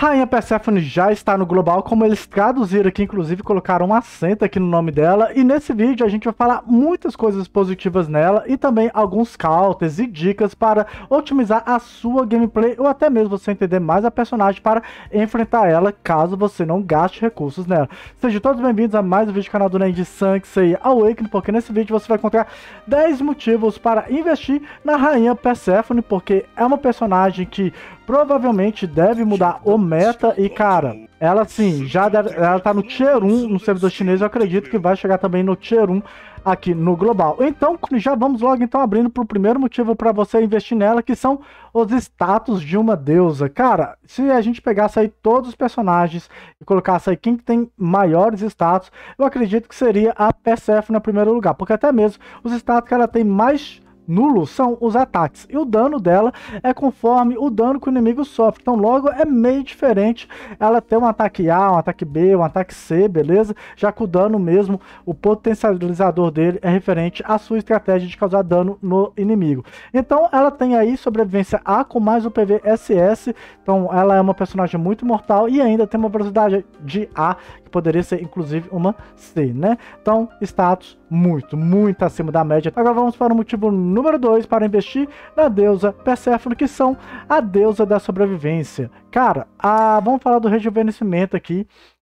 Rainha Persephone já está no global, como eles traduziram aqui, inclusive colocaram um acento aqui no nome dela. E nesse vídeo a gente vai falar muitas coisas positivas nela e também alguns counters e dicas para otimizar a sua gameplay ou até mesmo você entender mais a personagem para enfrentar ela caso você não gaste recursos nela. Sejam todos bem-vindos a mais um vídeo do canal do Nerd Sanksei Awakening, porque nesse vídeo você vai encontrar 10 motivos para investir na Rainha Persephone, porque é uma personagem que provavelmente deve mudar o meta e, cara, ela sim, já deve, ela tá no Tier 1 no servidor chinês, eu acredito que vai chegar também no Tier 1 aqui no global. Então, já vamos logo então abrindo para o primeiro motivo para você investir nela, que são os status de uma deusa. Cara, se a gente pegasse aí todos os personagens e colocasse aí quem tem maiores status, eu acredito que seria a PSF no primeiro lugar, porque até mesmo os status que ela tem mais nulo são os ataques. E o dano dela é conforme o dano que o inimigo sofre. Então, logo é meio diferente ela ter um ataque A, um ataque B, um ataque C, beleza? Já que o dano mesmo, o potencializador dele é referente à sua estratégia de causar dano no inimigo. Então, ela tem aí sobrevivência A com mais o PVSS. Então, ela é uma personagem muito mortal e ainda tem uma velocidade de A que poderia ser inclusive uma C, né? Então, status muito, muito acima da média. Agora vamos para o motivo número 2 para investir na deusa Perséfone, que são a deusa da sobrevivência. Cara, a... Ah, vamos falar do rejuvenescimento aqui,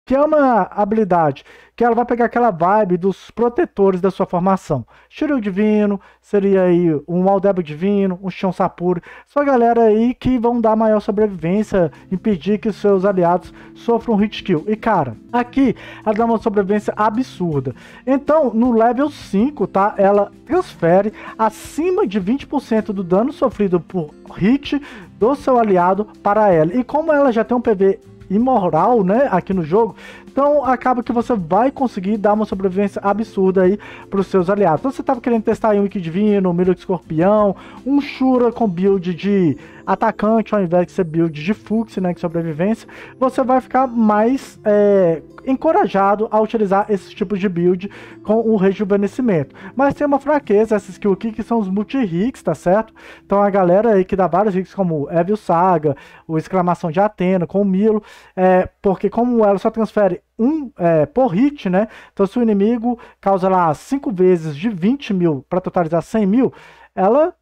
que é uma habilidade que ela vai pegar aquela vibe dos protetores da sua formação. Shiryu Divino, seria aí um Aldebo Divino, um Shion Sapuri, só galera aí que vão dar maior sobrevivência, impedir que seus aliados sofram um hit kill. E cara, aqui ela dá uma sobrevivência absurda. Então, no level 5, tá? Ela transfere acima de 20% do dano sofrido por hit do seu aliado para ela. E como ela já tem um PV imoral, né, aqui no jogo, então acaba que você vai conseguir dar uma sobrevivência absurda aí pros seus aliados. Então você tava querendo testar aí um Wiki Divino, um Milo de Escorpião, um Shura com build de atacante ao invés de ser build de Fuxi, né, de sobrevivência, você vai ficar mais é, encorajado a utilizar esses tipos de build com o rejuvenescimento. Mas tem uma fraqueza, essa skill aqui, que são os multi-hits, tá certo? Então a galera aí que dá vários hits, como o Evil Saga, o Exclamação de Atena, com o Milo, é, porque como ela só transfere um é, por hit, né? Então, se o inimigo causa lá 5 vezes de 20 mil para totalizar 100 mil, ela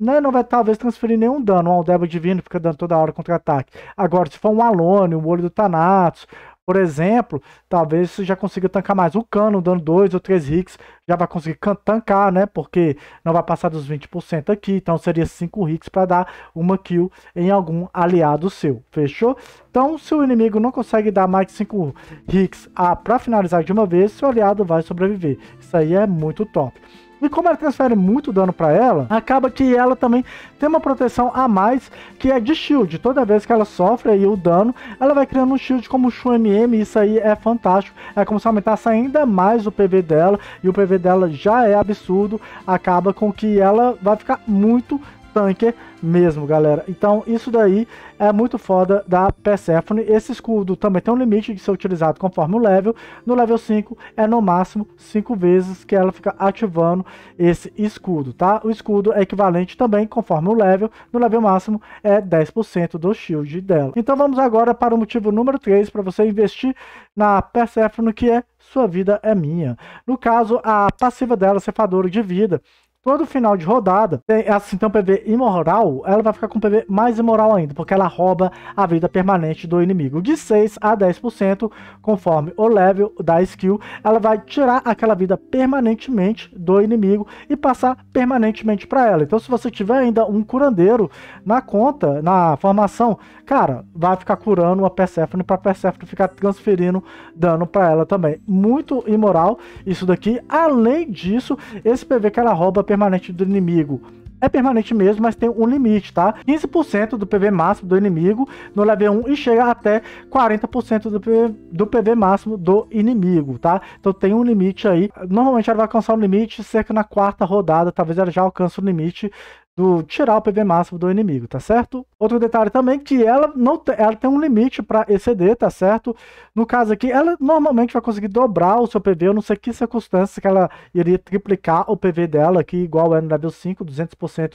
né, não vai talvez transferir nenhum dano. Um Aldeba Divino fica dando toda hora contra-ataque. Agora, se for um Alone, um Olho do Thanatos, por exemplo, talvez você já consiga tancar mais. O cano dando dois ou três hits já vai conseguir tancar, né? Porque não vai passar dos 20% aqui. Então seria cinco hits para dar uma kill em algum aliado seu. Fechou? Então, se o inimigo não consegue dar mais de 5 hits ah, para finalizar de uma vez, seu aliado vai sobreviver. Isso aí é muito top. E como ela transfere muito dano para ela, acaba que ela também tem uma proteção a mais, que é de shield. Toda vez que ela sofre aí o dano, ela vai criando um shield como Shu MM, isso aí é fantástico. É como se aumentasse ainda mais o PV dela, e o PV dela já é absurdo, acaba com que ela vai ficar muito tanque mesmo, galera. Então, isso daí é muito foda da Persephone. Esse escudo também tem um limite de ser utilizado conforme o level. No level 5 é no máximo 5 vezes que ela fica ativando esse escudo, tá? O escudo é equivalente também conforme o level. No level máximo é 10% do shield dela. Então, vamos agora para o motivo número 3 para você investir na Persephone, que é sua vida é minha. No caso, a passiva dela, cefadora de vida, Todo final de rodada, assim tem um PV imoral, ela vai ficar com um PV mais imoral ainda, porque ela rouba a vida permanente do inimigo de 6 a 10%, conforme o level da skill. Ela vai tirar aquela vida permanentemente do inimigo e passar permanentemente para ela. Então, se você tiver ainda um curandeiro na conta, na formação, cara, vai ficar curando a Persephone para Persephone ficar transferindo dano para ela também. Muito imoral isso daqui. Além disso, esse PV que ela rouba permanente do inimigo é permanente mesmo, mas tem um limite, tá? 15% do PV máximo do inimigo no level 1 e chega até 40% do PV, do PV máximo do inimigo, tá? Então tem um limite aí. Normalmente ela vai alcançar o um limite cerca na quarta rodada, talvez ela já alcance o limite do tirar o PV máximo do inimigo, tá certo? Outro detalhe também que ela não tem, ela tem um limite para exceder, tá certo? No caso aqui, ela normalmente vai conseguir dobrar o seu PV, eu não sei que circunstância que ela iria triplicar o PV dela, aqui igual é no level 5, 200%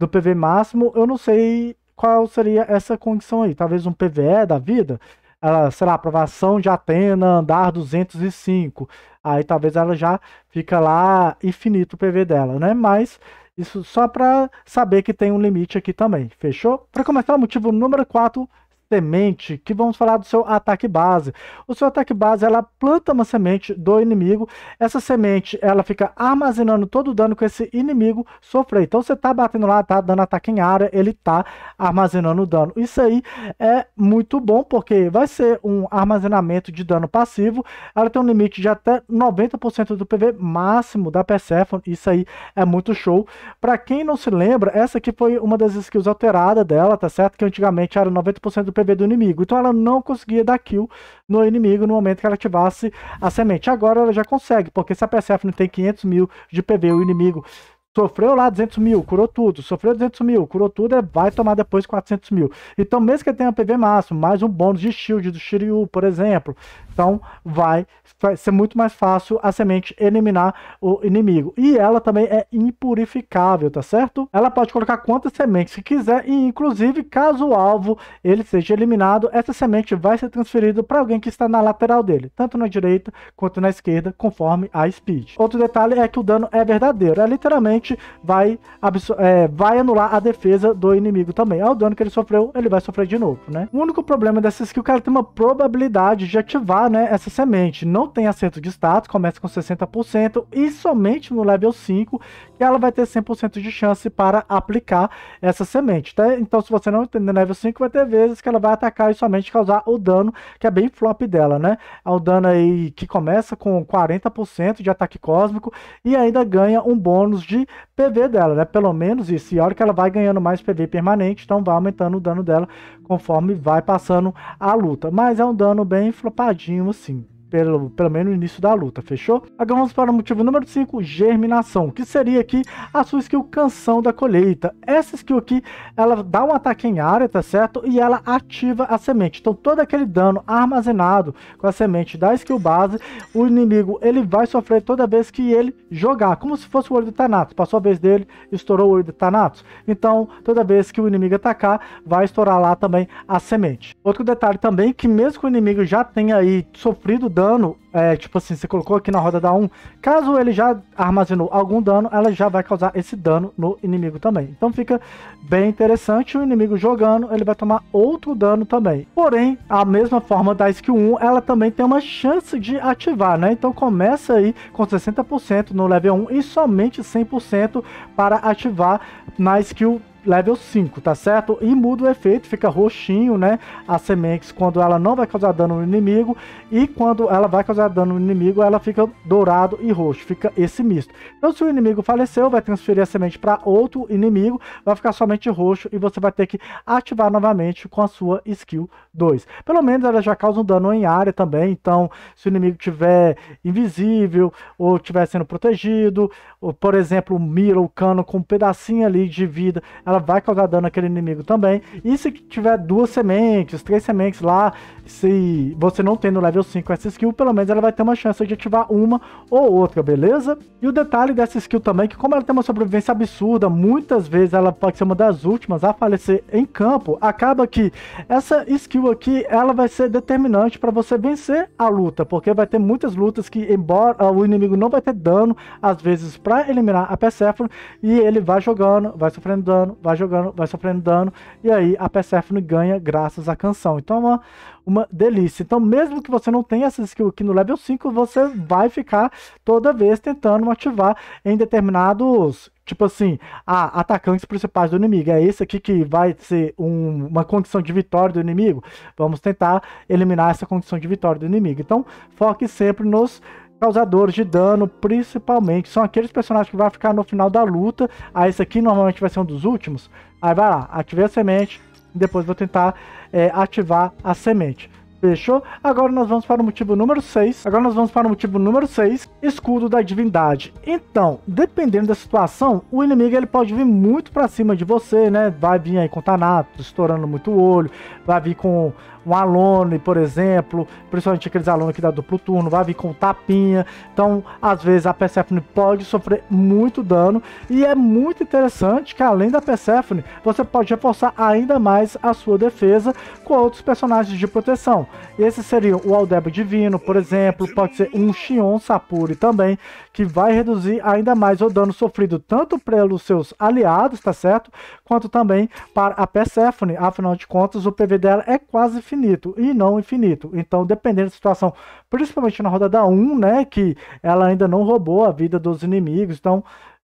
do PV máximo, eu não sei qual seria essa condição aí, talvez um PVE da vida, ela, sei lá, aprovação de Atena, andar 205. Aí talvez ela já fica lá infinito o PV dela, né? Mas isso só para saber que tem um limite aqui também, fechou? Para começar, o motivo número 4 semente, que vamos falar do seu ataque base. O seu ataque base, ela planta uma semente do inimigo, essa semente, ela fica armazenando todo o dano que esse inimigo sofreu. Então você tá batendo lá, tá dando ataque em área, ele tá armazenando dano. Isso aí é muito bom, porque vai ser um armazenamento de dano passivo, ela tem um limite de até 90% do PV máximo da Persephone, isso aí é muito show. Para quem não se lembra, essa aqui foi uma das skills alteradas dela, tá certo? Que antigamente era 90% do PV PV do inimigo. Então ela não conseguia dar kill no inimigo no momento que ela ativasse a semente. Agora ela já consegue, porque se a Persephone tem 500 mil de PV, o inimigo Sofreu lá 200 mil, curou tudo. Sofreu 200 mil, curou tudo, é, vai tomar depois 400 mil. Então, mesmo que ele tenha PV máximo, mais um bônus de shield do Shiryu, por exemplo. Então, vai, ser muito mais fácil a semente eliminar o inimigo. E ela também é impurificável, tá certo? Ela pode colocar quantas sementes que quiser e, inclusive, caso o alvo ele seja eliminado, essa semente vai ser transferida para alguém que está na lateral dele, tanto na direita quanto na esquerda, conforme a speed. Outro detalhe é que o dano é verdadeiro, é literalmente vai, é, vai anular a defesa do inimigo também. Ao dano que ele sofreu, ele vai sofrer de novo, né? O único problema dessa skill é que ela tem uma probabilidade de ativar, né, essa semente. Não tem acerto de status, começa com 60% e somente no level 5 que ela vai ter 100% de chance para aplicar essa semente. Tá? Então, se você não entender level 5, vai ter vezes que ela vai atacar e somente causar o dano, que é bem flop dela, né? É o dano aí que começa com 40% de ataque cósmico e ainda ganha um bônus de PV dela, né? Pelo menos isso. E a hora que ela vai ganhando mais PV permanente, então vai aumentando o dano dela conforme vai passando a luta. Mas é um dano bem flopadinho, assim pelo, pelo menos no início da luta, fechou? Agora vamos para o motivo número 5, germinação, que seria aqui a sua skill canção da colheita. Essa skill aqui, ela dá um ataque em área, tá certo? E ela ativa a semente. Então todo aquele dano armazenado com a semente da skill base, o inimigo ele vai sofrer toda vez que ele jogar, como se fosse o olho do Thanatos. Passou a vez dele, estourou o olho do Thanatos. Então toda vez que o inimigo atacar, vai estourar lá também a semente. Outro detalhe também, que mesmo que o inimigo já tenha aí sofrido dano, dano, é, tipo assim, você colocou aqui na roda da 1, caso ele já armazenou algum dano, ela já vai causar esse dano no inimigo também. Então fica bem interessante, o inimigo jogando, ele vai tomar outro dano também. Porém, a mesma forma da skill 1, ela também tem uma chance de ativar, né? Então começa aí com 60% no level 1 e somente 100% para ativar na skill level 5, tá certo? E muda o efeito, fica roxinho, né? A sementes, quando ela não vai causar dano no inimigo e quando ela vai causar dano no inimigo, ela fica dourado e roxo, fica esse misto. Então se o inimigo faleceu, vai transferir a semente para outro inimigo, vai ficar somente roxo e você vai ter que ativar novamente com a sua skill 2. Pelo menos ela já causa um dano em área também, então se o inimigo tiver invisível ou tiver sendo protegido, ou, por exemplo, mira o cano com um pedacinho ali de vida, ela vai causar dano naquele inimigo também. E se tiver duas sementes, três sementes lá, se você não tem no level 5 essa skill, pelo menos ela vai ter uma chance de ativar uma ou outra, beleza? E o detalhe dessa skill também é que como ela tem uma sobrevivência absurda, muitas vezes ela pode ser uma das últimas a falecer em campo, acaba que essa skill aqui, ela vai ser determinante para você vencer a luta, porque vai ter muitas lutas que, embora ah, o inimigo não vai ter dano, às vezes para eliminar a Persephone, e ele vai jogando, vai sofrendo dano, vai jogando, vai sofrendo dano, e aí a Persephone ganha graças à canção. Então é uma, uma delícia. Então, mesmo que você não tenha essa skill aqui no level 5, você vai ficar toda vez tentando ativar em determinados tipo assim, a atacantes principais do inimigo. É esse aqui que vai ser um, uma condição de vitória do inimigo. Vamos tentar eliminar essa condição de vitória do inimigo. Então, foque sempre nos causadores de dano, principalmente. São aqueles personagens que vai ficar no final da luta. Aí ah, esse aqui normalmente vai ser um dos últimos. Aí vai lá, ativei a semente. Depois vou tentar é, ativar a semente. Fechou? Agora nós vamos para o motivo número 6. Agora nós vamos para o motivo número 6, escudo da divindade. Então, dependendo da situação, o inimigo ele pode vir muito para cima de você, né? Vai vir aí com tanato estourando muito o olho, vai vir com um Alone por exemplo, principalmente aqueles alunos que dá duplo turno, vai vir com tapinha. Então, às vezes a Persephone pode sofrer muito dano e é muito interessante que além da Persephone, você pode reforçar ainda mais a sua defesa com outros personagens de proteção. Esse seria o Aldebo Divino, por exemplo, pode ser um Shion Sapuri também, que vai reduzir ainda mais o dano sofrido tanto pelos seus aliados, tá certo? Quanto também para a Persephone, afinal de contas o PV dela é quase infinito e não infinito. Então, dependendo da situação, principalmente na rodada 1, né, que ela ainda não roubou a vida dos inimigos, então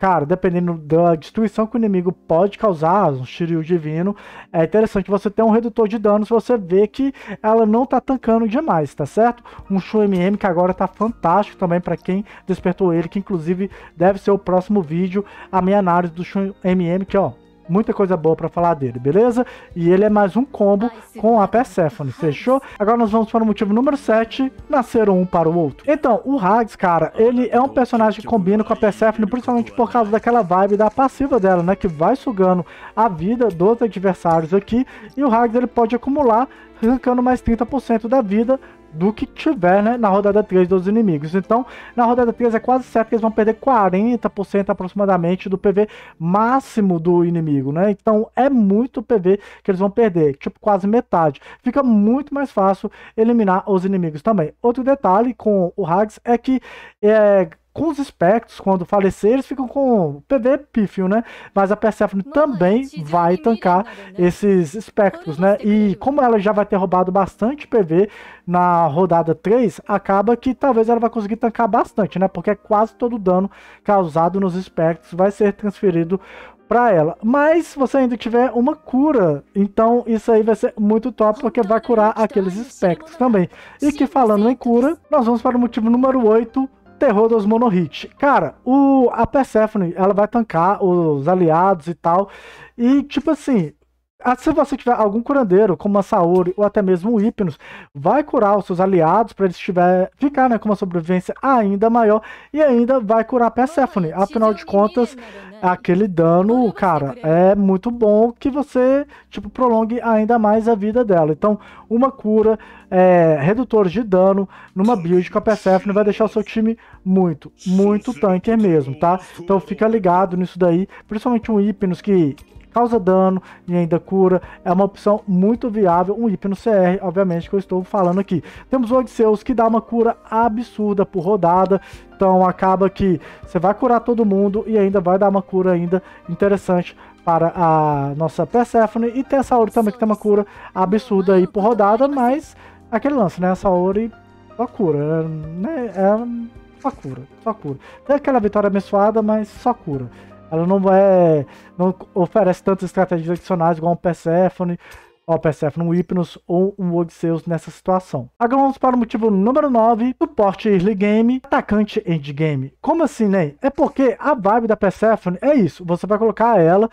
Cara, dependendo da destruição que o inimigo pode causar, um Shiryu divino, é interessante você ter um redutor de danos, você vê que ela não tá tancando demais, tá certo? Um Shu MM que agora tá fantástico também para quem despertou ele, que inclusive deve ser o próximo vídeo, a minha análise do Shu MM, que ó, muita coisa boa para falar dele, beleza? E ele é mais um combo com a né? Persephone, fechou? Agora nós vamos para o motivo número 7, nascer um para o outro. Então, o Hags, cara, ele é um personagem que combina com a Persephone, principalmente por causa daquela vibe da passiva dela, né? Que vai sugando a vida dos adversários aqui. E o Hags, ele pode acumular arrancando mais 30% da vida do que tiver né, na rodada 3 dos inimigos. Então, na rodada 3 é quase certo que eles vão perder 40% aproximadamente do PV máximo do inimigo, né? Então, é muito PV que eles vão perder, tipo quase metade. Fica muito mais fácil eliminar os inimigos também. Outro detalhe com o Hags é que é, com os espectros, quando falecer, eles ficam com PV pífio, né? Mas a Persephone também vai tancar né? esses espectros, né? E como ela já vai ter roubado bastante PV na rodada 3, acaba que talvez ela vai conseguir tancar bastante, né? Porque quase todo o dano causado nos espectros vai ser transferido para ela. Mas se você ainda tiver uma cura, então isso aí vai ser muito top, porque vai curar aqueles espectros também. E que falando em cura, nós vamos para o motivo número 8, terror dos monohit. Cara, o, a Persephone, ela vai tancar os aliados e tal. E, tipo assim, ah, se você tiver algum curandeiro, como a Saori ou até mesmo o Hipnos, vai curar os seus aliados para eles tiver, ficar né, com uma sobrevivência ainda maior e ainda vai curar a Persephone. Afinal de contas, né? aquele dano, cara, é muito bom que você tipo, prolongue ainda mais a vida dela. Então, uma cura, é, redutor de dano numa build com a Persephone vai deixar o seu time muito, muito tanker mesmo, tá? Então fica ligado nisso daí, principalmente um Hipnos que causa dano e ainda cura. É uma opção muito viável, um hip no CR, obviamente, que eu estou falando aqui. Temos o Odisseus, que dá uma cura absurda por rodada, então acaba que você vai curar todo mundo e ainda vai dar uma cura ainda interessante para a nossa Persephone. E tem a Saori também, que tem uma cura absurda aí por rodada, mas aquele lance, né? A Saori só cura, né? É só cura, só cura. Tem aquela vitória abençoada, mas só cura. Ela não é. não oferece tantas estratégias adicionais igual um Persephone, ou Persephone, um Hypnos ou um Odysseus nessa situação. Agora vamos para o motivo número 9: suporte early game, atacante endgame. Como assim, Ney? Né? É porque a vibe da Persephone é isso. Você vai colocar ela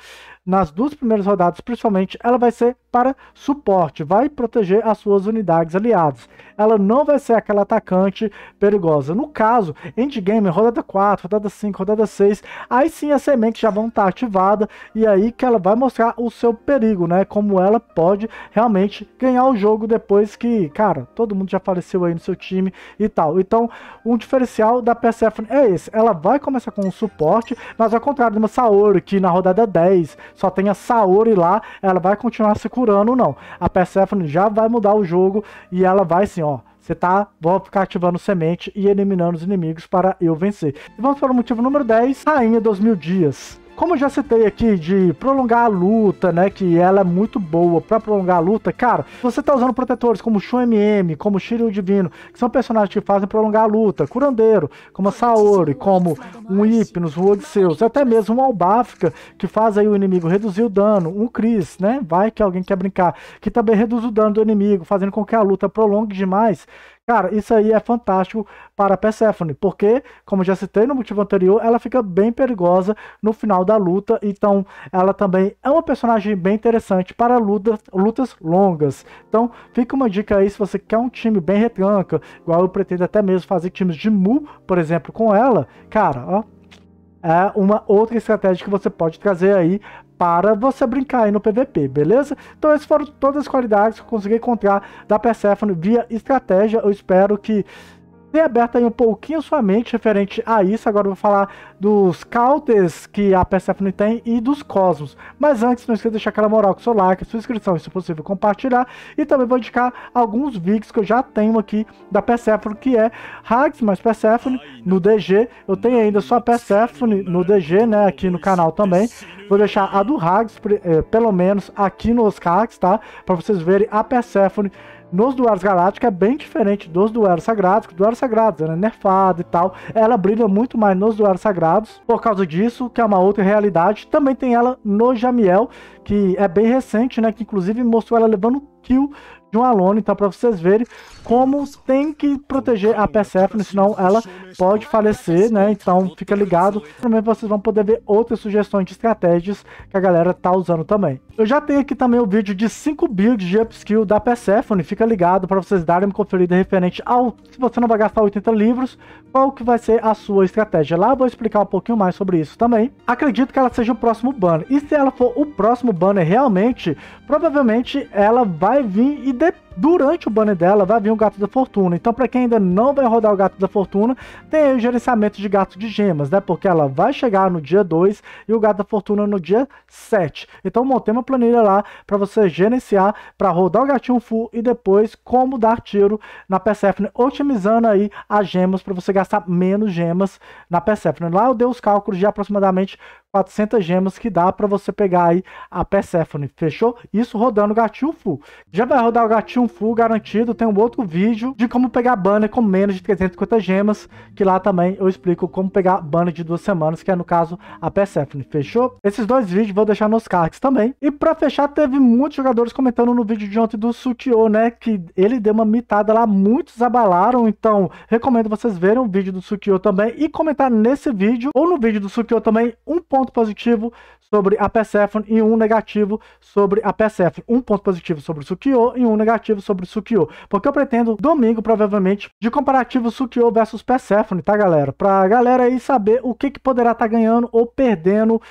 nas duas primeiras rodadas, principalmente, ela vai ser para suporte, vai proteger as suas unidades aliadas. Ela não vai ser aquela atacante perigosa. No caso, endgame, rodada 4, rodada 5, rodada 6, aí sim as sementes já vão estar ativadas e aí que ela vai mostrar o seu perigo, né? Como ela pode realmente ganhar o jogo depois que, cara, todo mundo já faleceu aí no seu time e tal. Então, um diferencial da Persephone é esse. Ela vai começar com o suporte, mas ao contrário de uma Saori, que na rodada 10, só tem a Saori lá, ela vai continuar se curando ou não. A Persephone já vai mudar o jogo e ela vai assim, ó. Você tá, vou ficar ativando semente e eliminando os inimigos para eu vencer. E vamos para o motivo número 10, Rainha dos Mil Dias. Como já citei aqui de prolongar a luta, né? Que ela é muito boa para prolongar a luta, cara. Você tá usando protetores como Shun MM, como Shiryu Divino, que são personagens que fazem prolongar a luta, Curandeiro, como a Saori, como um Hipnos, o Odisseus, até mesmo um Albafka, que faz aí o inimigo reduzir o dano, um Chris, né? Vai que alguém quer brincar, que também reduz o dano do inimigo, fazendo com que a luta prolongue demais. Cara, isso aí é fantástico para Persephone, porque, como já citei no motivo anterior, ela fica bem perigosa no final da luta, então ela também é uma personagem bem interessante para lutas, lutas longas. Então, fica uma dica aí se você quer um time bem retranca, igual eu pretendo até mesmo fazer times de Mu, por exemplo, com ela. Cara, ó, é uma outra estratégia que você pode trazer aí para você brincar aí no PVP, beleza? Então essas foram todas as qualidades que eu consegui encontrar da Persephone via estratégia. Eu espero que aberta aberto aí um pouquinho sua mente referente a isso. Agora eu vou falar dos counters que a Persephone tem e dos cosmos. Mas antes, não esqueça de deixar aquela moral com seu like, sua inscrição, e se possível, compartilhar. E também vou indicar alguns vídeos que eu já tenho aqui da Persephone, que é Hags mais Persephone no DG. Eu tenho ainda só a Persephone no DG, né, aqui no canal também. Vou deixar a do Hags, eh, pelo menos aqui nos Hags, tá? Para vocês verem a Persephone nos Duelos Galácticos é bem diferente dos Duelos Sagrados, que os Duelos Sagrados ela é nerfada e tal, ela brilha muito mais nos Duelos Sagrados, por causa disso, que é uma outra realidade. Também tem ela no Jamiel, que é bem recente, né, que inclusive mostrou ela levando kill de um aluno, então para vocês verem como tem que proteger a Persephone, né? senão ela pode falecer, né? Então fica ligado. Também vocês vão poder ver outras sugestões de estratégias que a galera tá usando também. Eu já tenho aqui também o vídeo de 5 builds de upskill da Persephone, né? fica ligado para vocês darem uma conferida referente ao se você não vai gastar 80 livros, qual que vai ser a sua estratégia. Lá eu vou explicar um pouquinho mais sobre isso também. Acredito que ela seja o próximo banner. E se ela for o próximo banner realmente, provavelmente ela vai vir e that durante o banner dela vai vir o Gato da Fortuna. Então, para quem ainda não vai rodar o Gato da Fortuna, tem o gerenciamento de gato de gemas, né? Porque ela vai chegar no dia 2 e o Gato da Fortuna no dia 7. Então, montei uma planilha lá para você gerenciar, para rodar o gatinho full e depois como dar tiro na Persephone, otimizando aí as gemas para você gastar menos gemas na Persephone. Lá eu dei os cálculos de aproximadamente 400 gemas que dá para você pegar aí a Persephone, fechou? Isso rodando o gatinho full. Já vai rodar o gatinho um full garantido, tem um outro vídeo de como pegar banner com menos de 350 gemas, que lá também eu explico como pegar banner de duas semanas, que é no caso a Persephone, fechou? Esses dois vídeos vou deixar nos cards também. E pra fechar, teve muitos jogadores comentando no vídeo de ontem do Sutiô, né, que ele deu uma mitada lá, muitos abalaram, então recomendo vocês verem o vídeo do Sukiô também e comentar nesse vídeo, ou no vídeo do Sukiô também, um ponto positivo sobre a Persephone e um negativo sobre a Persephone. Um ponto positivo sobre o Sukiô e um negativo comparativo sobre Sukiyo, porque eu pretendo, domingo provavelmente, de comparativo Sukiyo versus Persephone, tá galera? Pra galera aí saber o que, que poderá estar tá ganhando ou perdendo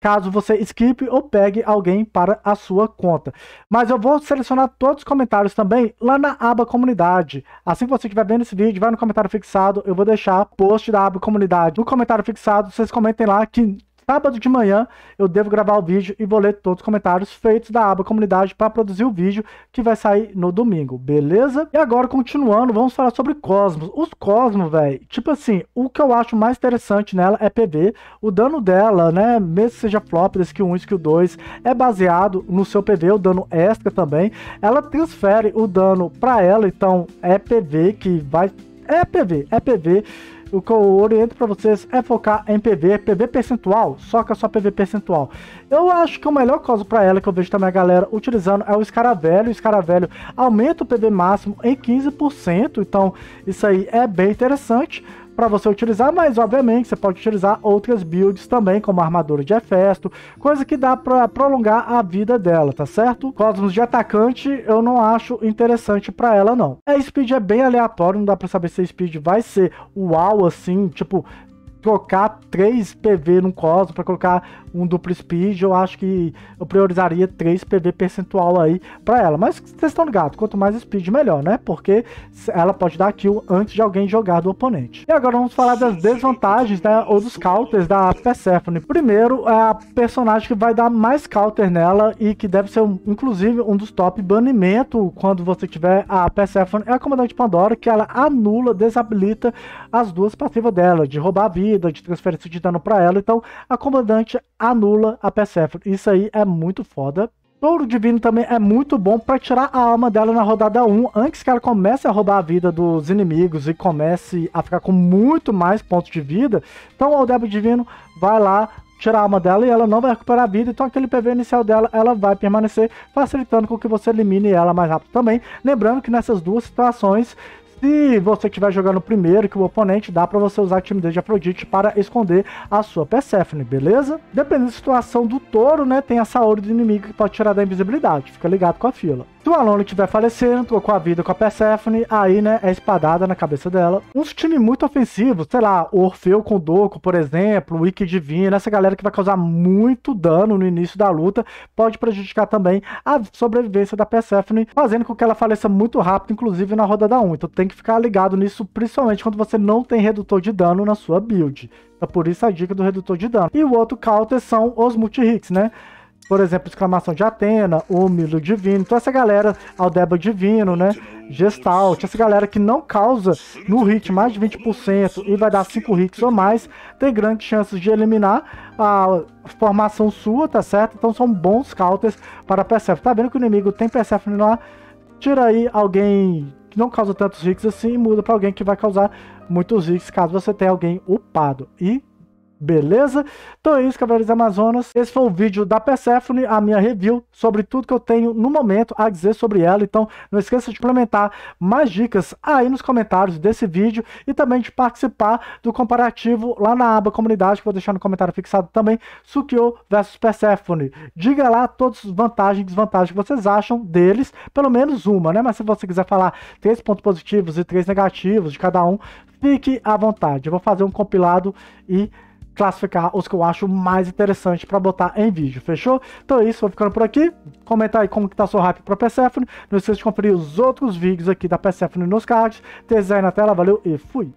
caso você skip ou pegue alguém para a sua conta. Mas eu vou selecionar todos os comentários também lá na aba comunidade. Assim que você estiver vendo esse vídeo, vai no comentário fixado, eu vou deixar post da aba comunidade. No comentário fixado, vocês comentem lá que Sábado de manhã eu devo gravar o vídeo e vou ler todos os comentários feitos da aba comunidade para produzir o vídeo que vai sair no domingo, beleza? E agora, continuando, vamos falar sobre Cosmos. Os Cosmos, velho, tipo assim, o que eu acho mais interessante nela é PV. O dano dela, né, mesmo que seja flop, da skill 1 skill 2, é baseado no seu PV, o dano extra também. Ela transfere o dano para ela, então é PV que vai... É PV, é PV o que eu oriento para vocês é focar em PV, PV percentual, só é só PV percentual. Eu acho que o melhor caso para ela que eu vejo também a galera utilizando é o escaravelho. O escaravelho aumenta o PV máximo em 15%, então isso aí é bem interessante para você utilizar, mas obviamente você pode utilizar outras builds também, como armadura de Efesto, coisa que dá para prolongar a vida dela, tá certo? Cosmos de atacante eu não acho interessante para ela não. A é, speed é bem aleatório, não dá para saber se a speed vai ser uau assim, tipo trocar 3 PV no Cosmos para colocar um duplo speed, eu acho que eu priorizaria 3 PV percentual aí para ela. Mas vocês estão ligados, quanto mais speed, melhor, né? Porque ela pode dar kill antes de alguém jogar do oponente. E agora vamos falar das desvantagens, né? Ou dos counters da Persephone. Primeiro, é a personagem que vai dar mais counter nela e que deve ser, inclusive, um dos top banimento quando você tiver a Persephone. É a Comandante Pandora, que ela anula, desabilita as duas passivas dela, de roubar a vida, de transferência de dano para ela. Então, a Comandante anula a Persephone. Isso aí é muito foda. Touro Divino também é muito bom para tirar a alma dela na rodada 1, antes que ela comece a roubar a vida dos inimigos e comece a ficar com muito mais pontos de vida. Então o Aldebo Divino vai lá, tirar a alma dela e ela não vai recuperar a vida, então aquele PV inicial dela, ela vai permanecer, facilitando com que você elimine ela mais rápido também. Lembrando que nessas duas situações, se você estiver jogando primeiro que o oponente, dá para você usar a timidez de Afrodite para esconder a sua Persephone, beleza? Dependendo da situação do touro, né, tem essa aura do inimigo que pode tirar da invisibilidade. Fica ligado com a fila. Se o Alone estiver falecendo, ou com a vida com a Persephone, aí, né, é espadada na cabeça dela. Uns times muito ofensivos, sei lá, Orfeu com Doco, por exemplo, Ikki Divina, essa galera que vai causar muito dano no início da luta, pode prejudicar também a sobrevivência da Persephone, fazendo com que ela faleça muito rápido, inclusive na rodada 1. Então tem que ficar ligado nisso, principalmente quando você não tem redutor de dano na sua build. Então por isso a dica do redutor de dano. E o outro counter são os multi-hits, né? por exemplo, exclamação de Atena, Húmilo Divino, então essa galera, Aldeba Divino, né? Gestalt, essa galera que não causa no hit mais de 20% e vai dar 5 hits ou mais, tem grandes chances de eliminar a formação sua, tá certo? Então são bons counters para Persephone. Tá vendo que o inimigo tem Persephone lá? Tira aí alguém que não causa tantos hits assim e muda para alguém que vai causar muitos hits caso você tenha alguém upado. E Beleza? Então é isso, Cavaleiros Amazonas. Esse foi o vídeo da Persephone, a minha review sobre tudo que eu tenho no momento a dizer sobre ela. Então não esqueça de implementar mais dicas aí nos comentários desse vídeo e também de participar do comparativo lá na aba comunidade, que vou deixar no comentário fixado também, Sukiô versus Persephone. Diga lá todas as vantagens e desvantagens que vocês acham deles, pelo menos uma, né? Mas se você quiser falar três pontos positivos e três negativos de cada um, fique à vontade. Eu vou fazer um compilado e classificar os que eu acho mais interessante para botar em vídeo, fechou? Então é isso, vou ficando por aqui. Comentar aí como que tá seu hype pra Persephone. Não esqueça de conferir os outros vídeos aqui da Persephone nos cards. Desenho na tela, valeu e fui!